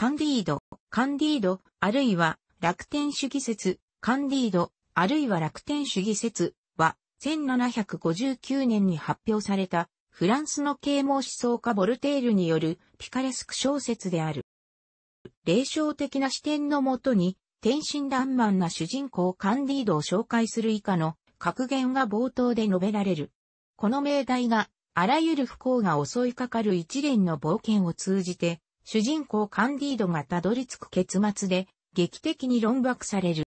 カンディード、カンディード、あるいは楽天主義説、カンディード、あるいは楽天主義説は、1759年に発表された、フランスの啓蒙思想家ボルテールによるピカレスク小説である。霊障的な視点のもとに、天真爛漫な主人公カンディードを紹介する以下の格言が冒頭で述べられる。この命題が、あらゆる不幸が襲いかかる一連の冒険を通じて、主人公カンディードがたどり着く結末で、劇的に論爆される。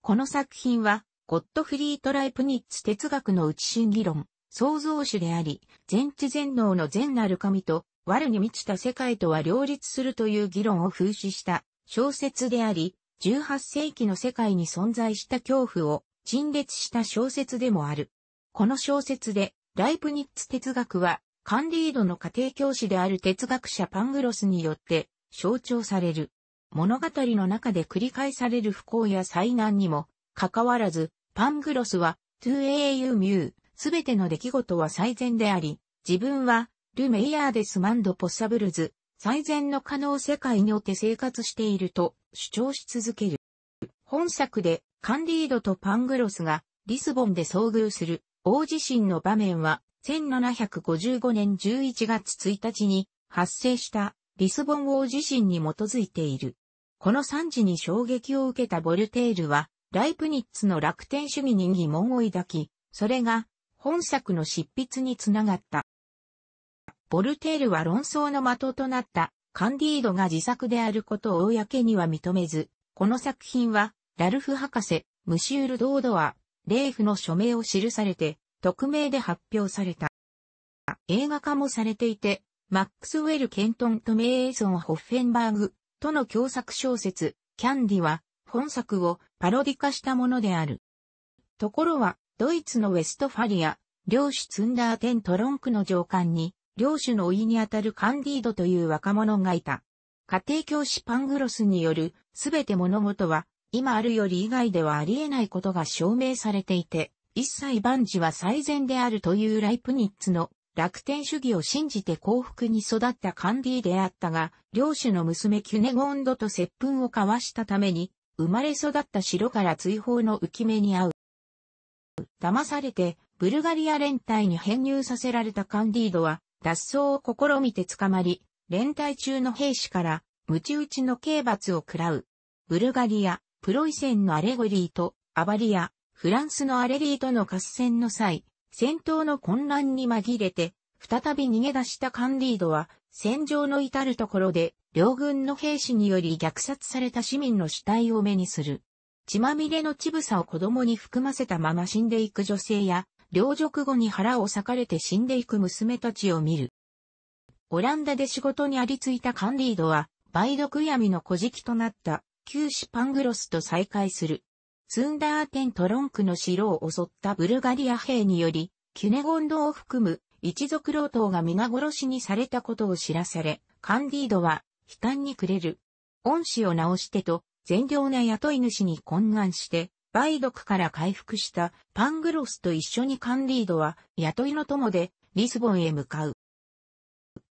この作品は、ゴッドフリート・ライプニッツ哲学の内心議論、創造主であり、全知全能の善なる神と、我に満ちた世界とは両立するという議論を風刺した小説であり、18世紀の世界に存在した恐怖を陳列した小説でもある。この小説で、ライプニッツ哲学はカンディードの家庭教師である哲学者パングロスによって象徴される。物語の中で繰り返される不幸や災難にも、かかわらず、パングロスは、トゥエーユミュー、すべての出来事は最善であり、自分は、ルメイヤーデスマンドポッサブルズ、最善の可能世界によって生活していると主張し続ける。本作で、カンディードとパングロスが、リスボンで遭遇する、大地震の場面は、1755年11月1日に発生したリスボン王地震に基づいている。この惨事に衝撃を受けたボルテールは、ライプニッツの楽天主義に疑問を抱き、それが本作の執筆につながった。ボルテールは論争の的となったカンディードが自作であることを公には認めず、この作品はラルフ博士、ムシュール・ドードア、レーフの署名を記されて、匿名で発表された。映画化もされていて、マックスウェル・ケントンとメイソン・ホッフェンバーグとの共作小説、キャンディは本作をパロディ化したものである。ところは、ドイツのウェストファリア、領主ツンダーテントロンクの上官に、領主の老いにあたるカンディードという若者がいた。家庭教師パングロスによる、すべて物事は、今あるより以外ではありえないことが証明されていて、一切万事は最善であるというライプニッツの楽天主義を信じて幸福に育ったカンディであったが、領主の娘キュネゴンドと接吻を交わしたために、生まれ育った城から追放の浮き目に遭う。騙されて、ブルガリア連隊に編入させられたカンディードは、脱走を試みて捕まり、連隊中の兵士から、鞭打ちの刑罰を喰らう。ブルガリア、プロイセンのアレゴリーと、アバリア、フランスのアレリーとの合戦の際、戦闘の混乱に紛れて、再び逃げ出したカンリードは、戦場の至るところで、両軍の兵士により虐殺された市民の死体を目にする。血まみれの乳房を子供に含ませたまま死んでいく女性や、両辱後に腹を裂かれて死んでいく娘たちを見る。オランダで仕事にありついたカンリードは、梅毒闇の小敷となった、旧市パングロスと再会する。ツンダーテントロンクの城を襲ったブルガリア兵により、キュネゴンドを含む一族老頭が皆殺しにされたことを知らされ、カンディードは悲嘆に暮れる。恩師を直してと、善良な雇い主に懇願して、梅毒から回復したパングロスと一緒にカンディードは雇いの友でリスボンへ向かう。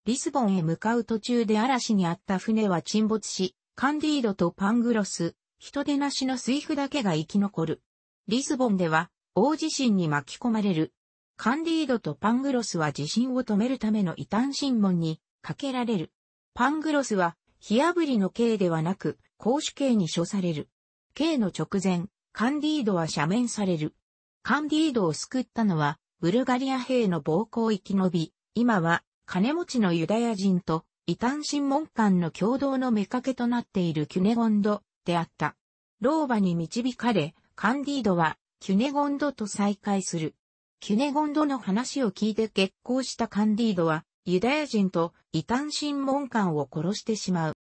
リスボンへ向かう途中で嵐にあった船は沈没し、カンディードとパングロス、人手なしの水フだけが生き残る。リスボンでは、大地震に巻き込まれる。カンディードとパングロスは地震を止めるための異端審問にかけられる。パングロスは、火ぶりの刑ではなく、公主刑に処される。刑の直前、カンディードは赦免される。カンディードを救ったのは、ブルガリア兵の暴行を生き延び、今は、金持ちのユダヤ人と、異端審問官の共同の目かけとなっているキュネゴンド、であった。老婆に導かれ、カンディードはキュネゴンドと再会する。キュネゴンドの話を聞いて結婚したカンディードは、ユダヤ人と異端審問官を殺してしまう。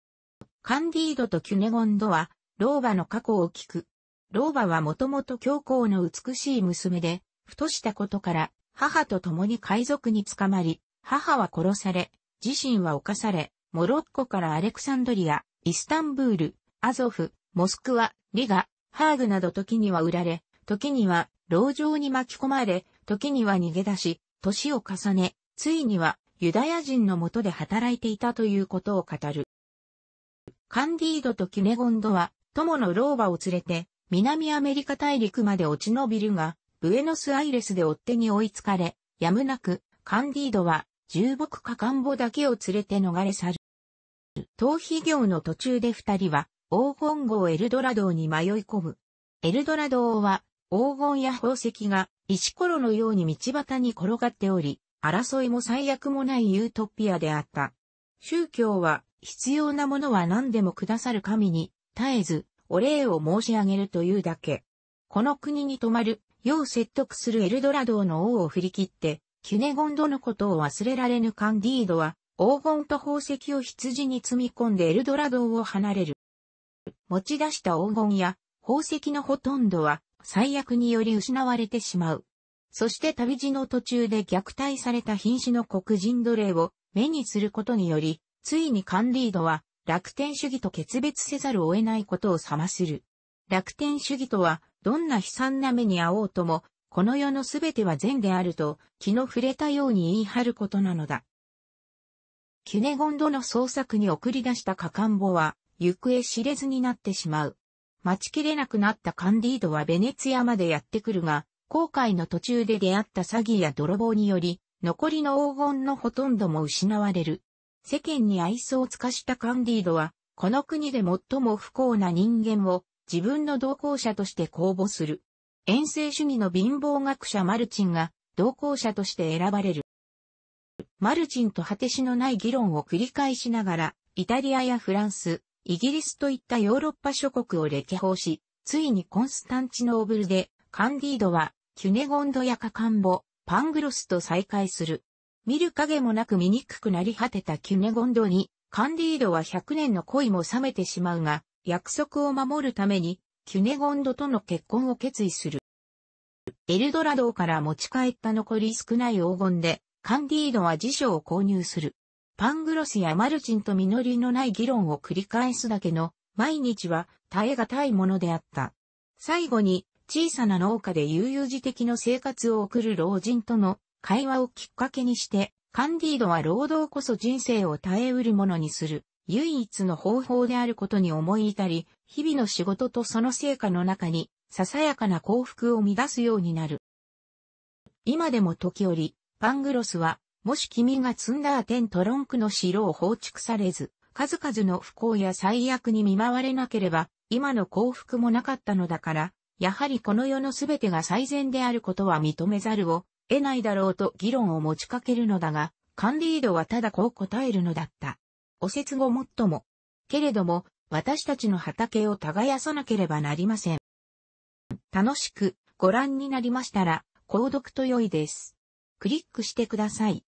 カンディードとキュネゴンドは、老婆の過去を聞く。老婆はもともと教皇の美しい娘で、ふとしたことから、母と共に海賊に捕まり、母は殺され、自身は犯され、モロッコからアレクサンドリア、イスタンブール、アゾフ、モスクワ、リガ、ハーグなど時には売られ、時には牢城に巻き込まれ、時には逃げ出し、年を重ね、ついにはユダヤ人のもとで働いていたということを語る。カンディードとキネゴンドは、友の老婆を連れて、南アメリカ大陸まで落ち延びるが、ブエノスアイレスで追手に追いつかれ、やむなく、カンディードは、重木かかんぼだけを連れて逃れ去る。逃避業の途中で二人は、黄金号エルドラドーに迷い込む。エルドラドーは黄金や宝石が石ころのように道端に転がっており、争いも最悪もないユートピアであった。宗教は必要なものは何でもくださる神に絶えずお礼を申し上げるというだけ。この国に泊まる、世を説得するエルドラドーの王を振り切って、キュネゴンドのことを忘れられぬカンディードは、黄金と宝石を羊に積み込んでエルドラドーを離れる。持ち出した黄金や宝石のほとんどは最悪により失われてしまう。そして旅路の途中で虐待された瀕死の黒人奴隷を目にすることにより、ついにカンリードは楽天主義と決別せざるを得ないことを覚まする。楽天主義とは、どんな悲惨な目に遭おうとも、この世のすべては善であると、気の触れたように言い張ることなのだ。キュネゴンドの捜索に送り出したカカンボは、行方知れずになってしまう。待ちきれなくなったカンディードはベネツィアまでやってくるが、航海の途中で出会った詐欺や泥棒により、残りの黄金のほとんども失われる。世間に愛想を尽かしたカンディードは、この国で最も不幸な人間を自分の同行者として公募する。遠征主義の貧乏学者マルチンが同行者として選ばれる。マルチンと果てしのない議論を繰り返しながら、イタリアやフランス、イギリスといったヨーロッパ諸国を歴訪し、ついにコンスタンチノーブルで、カンディードは、キュネゴンドやカカンボ、パングロスと再会する。見る影もなく醜くなり果てたキュネゴンドに、カンディードは100年の恋も冷めてしまうが、約束を守るために、キュネゴンドとの結婚を決意する。エルドラドから持ち帰った残り少ない黄金で、カンディードは辞書を購入する。パングロスやマルチンと実りのない議論を繰り返すだけの毎日は耐え難いものであった。最後に小さな農家で悠々自適の生活を送る老人との会話をきっかけにして、カンディードは労働こそ人生を耐えうるものにする唯一の方法であることに思い至り、日々の仕事とその成果の中にささやかな幸福を乱すようになる。今でも時折、パングロスはもし君が積んだアテントロンクの城を放築されず、数々の不幸や最悪に見舞われなければ、今の幸福もなかったのだから、やはりこの世のすべてが最善であることは認めざるを得ないだろうと議論を持ちかけるのだが、カンディードはただこう答えるのだった。お説後もっとも。けれども、私たちの畑を耕さなければなりません。楽しくご覧になりましたら、購読と良いです。クリックしてください。